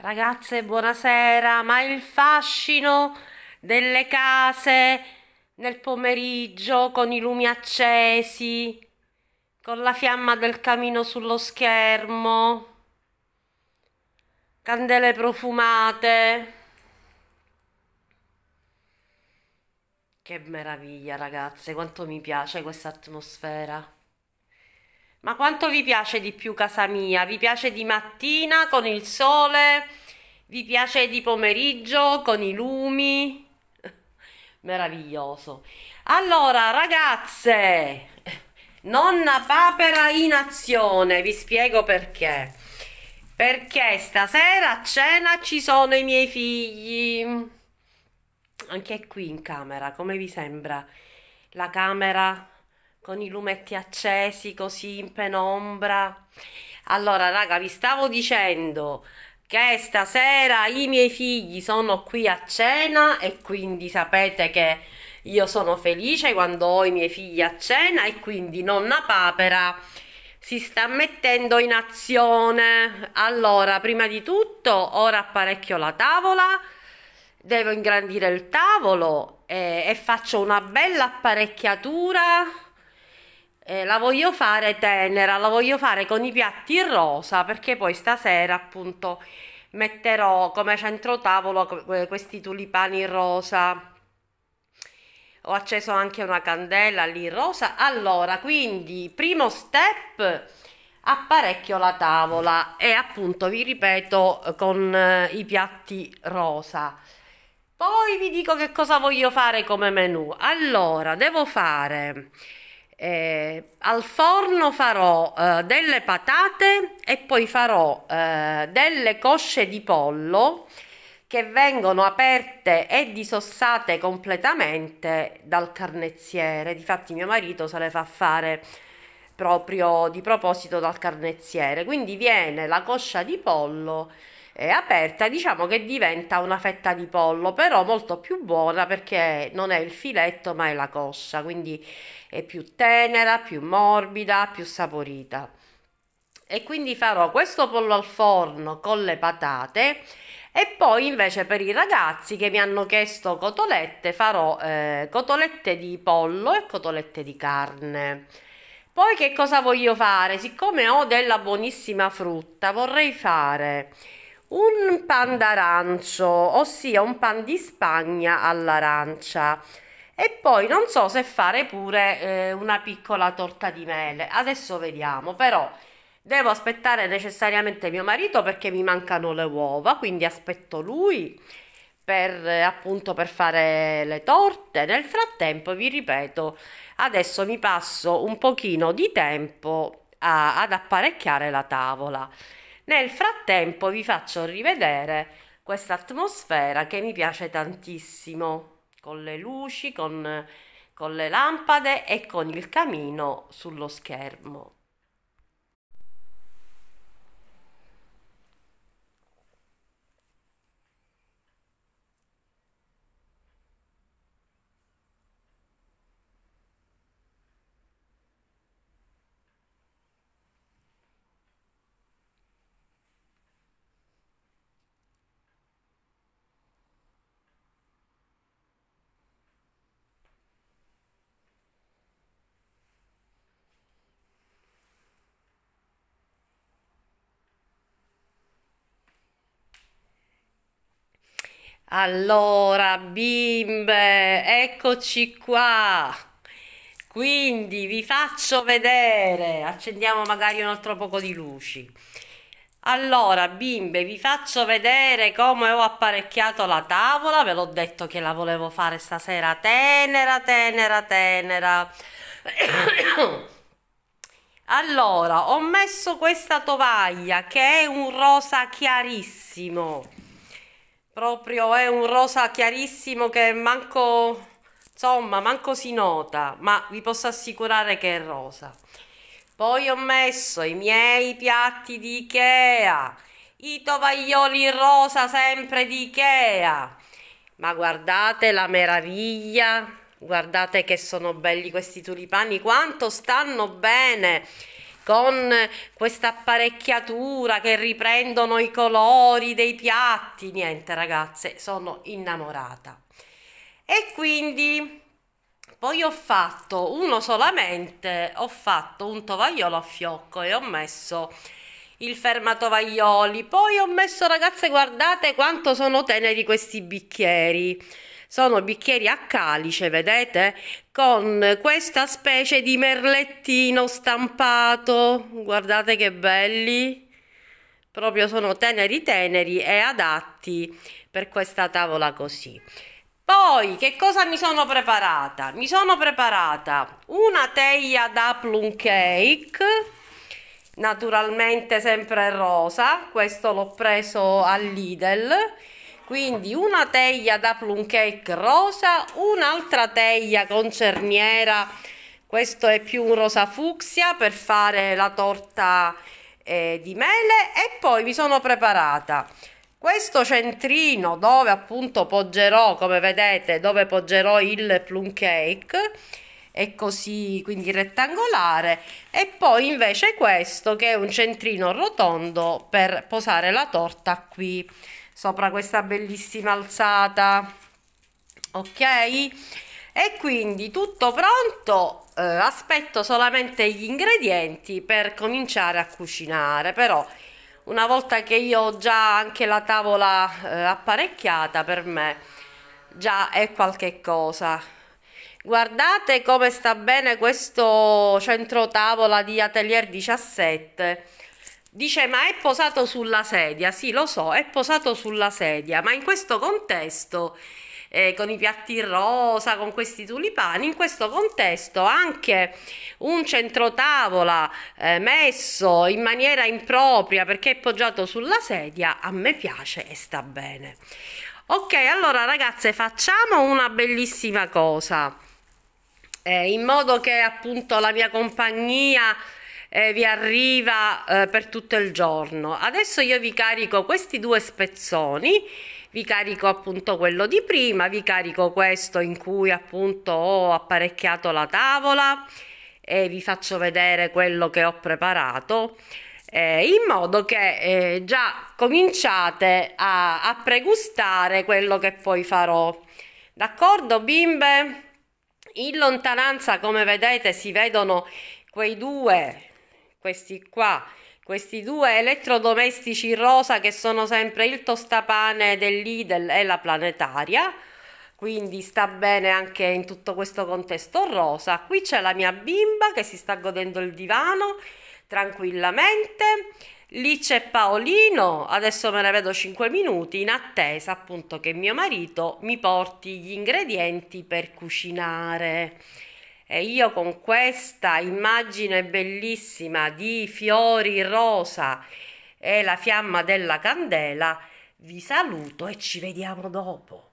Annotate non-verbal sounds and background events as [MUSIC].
Ragazze, buonasera, ma il fascino delle case nel pomeriggio con i lumi accesi, con la fiamma del camino sullo schermo, candele profumate. Che meraviglia, ragazze, quanto mi piace questa atmosfera. Ma quanto vi piace di più casa mia? Vi piace di mattina con il sole? Vi piace di pomeriggio con i lumi? [LAUGHS] Meraviglioso. Allora, ragazze, nonna papera in azione, vi spiego perché. Perché stasera a cena ci sono i miei figli. Anche qui in camera, come vi sembra? La camera con i lumetti accesi così in penombra. Allora, raga, vi stavo dicendo che stasera i miei figli sono qui a cena e quindi sapete che io sono felice quando ho i miei figli a cena e quindi nonna papera si sta mettendo in azione. Allora, prima di tutto, ora apparecchio la tavola, devo ingrandire il tavolo e, eh, e faccio una bella apparecchiatura eh, la voglio fare tenera, la voglio fare con i piatti rosa perché poi stasera appunto metterò come centro tavolo eh, questi tulipani rosa ho acceso anche una candela lì rosa allora quindi primo step apparecchio la tavola e appunto vi ripeto con eh, i piatti rosa poi vi dico che cosa voglio fare come menù allora devo fare eh, al forno farò eh, delle patate e poi farò eh, delle cosce di pollo che vengono aperte e disossate completamente dal carnezziere. Difatti mio marito se le fa fare proprio di proposito dal carnezziere. Quindi viene la coscia di pollo aperta diciamo che diventa una fetta di pollo però molto più buona perché non è il filetto ma è la coscia quindi è più tenera più morbida più saporita e quindi farò questo pollo al forno con le patate e poi invece per i ragazzi che mi hanno chiesto cotolette farò eh, cotolette di pollo e cotolette di carne poi che cosa voglio fare siccome ho della buonissima frutta vorrei fare un pan d'arancio, ossia un pan di spagna all'arancia. E poi non so se fare pure eh, una piccola torta di mele. Adesso vediamo, però devo aspettare necessariamente mio marito perché mi mancano le uova, quindi aspetto lui per appunto per fare le torte. Nel frattempo vi ripeto, adesso mi passo un pochino di tempo a, ad apparecchiare la tavola. Nel frattempo vi faccio rivedere questa atmosfera che mi piace tantissimo, con le luci, con, con le lampade e con il camino sullo schermo. Allora, bimbe, eccoci qua. Quindi vi faccio vedere, accendiamo magari un altro poco di luci. Allora, bimbe, vi faccio vedere come ho apparecchiato la tavola. Ve l'ho detto che la volevo fare stasera tenera, tenera, tenera. [COUGHS] allora, ho messo questa tovaglia che è un rosa chiarissimo proprio è un rosa chiarissimo che manco insomma manco si nota ma vi posso assicurare che è rosa poi ho messo i miei piatti di Ikea i tovaglioli rosa sempre di Ikea ma guardate la meraviglia guardate che sono belli questi tulipani quanto stanno bene con questa apparecchiatura che riprendono i colori dei piatti. Niente ragazze, sono innamorata. E quindi poi ho fatto uno solamente, ho fatto un tovagliolo a fiocco e ho messo il fermatovaglioli. Poi ho messo, ragazze, guardate quanto sono teneri questi bicchieri sono bicchieri a calice vedete con questa specie di merlettino stampato guardate che belli proprio sono teneri teneri e adatti per questa tavola così poi che cosa mi sono preparata? Mi sono preparata una teglia da plum cake, naturalmente sempre rosa, questo l'ho preso all'Idel quindi una teglia da plum cake rosa un'altra teglia con cerniera questo è più un rosa fucsia per fare la torta eh, di mele e poi mi sono preparata questo centrino dove appunto poggerò come vedete dove poggerò il plum cake è così quindi rettangolare e poi invece questo che è un centrino rotondo per posare la torta qui sopra questa bellissima alzata ok e quindi tutto pronto eh, aspetto solamente gli ingredienti per cominciare a cucinare però una volta che io ho già anche la tavola eh, apparecchiata per me già è qualche cosa guardate come sta bene questo centro tavola di atelier 17 Dice, ma è posato sulla sedia? Sì, lo so, è posato sulla sedia, ma in questo contesto, eh, con i piatti rosa, con questi tulipani, in questo contesto anche un centrotavola eh, messo in maniera impropria perché è poggiato sulla sedia, a me piace e sta bene. Ok, allora ragazze, facciamo una bellissima cosa, eh, in modo che appunto la mia compagnia eh, vi arriva eh, per tutto il giorno. Adesso io vi carico questi due spezzoni, vi carico appunto quello di prima, vi carico questo in cui appunto ho apparecchiato la tavola e vi faccio vedere quello che ho preparato. Eh, in modo che eh, già cominciate a, a, pregustare quello che poi farò. D'accordo, bimbe? In lontananza, come vedete, si vedono quei due questi qua, questi due elettrodomestici rosa che sono sempre il tostapane dell'Idel e la planetaria quindi sta bene anche in tutto questo contesto rosa. Qui c'è la mia bimba che si sta godendo il divano tranquillamente. Lì c'è Paolino, adesso me ne vedo 5 minuti in attesa appunto che mio marito mi porti gli ingredienti per cucinare. E io con questa immagine bellissima di fiori rosa e la fiamma della candela vi saluto e ci vediamo dopo.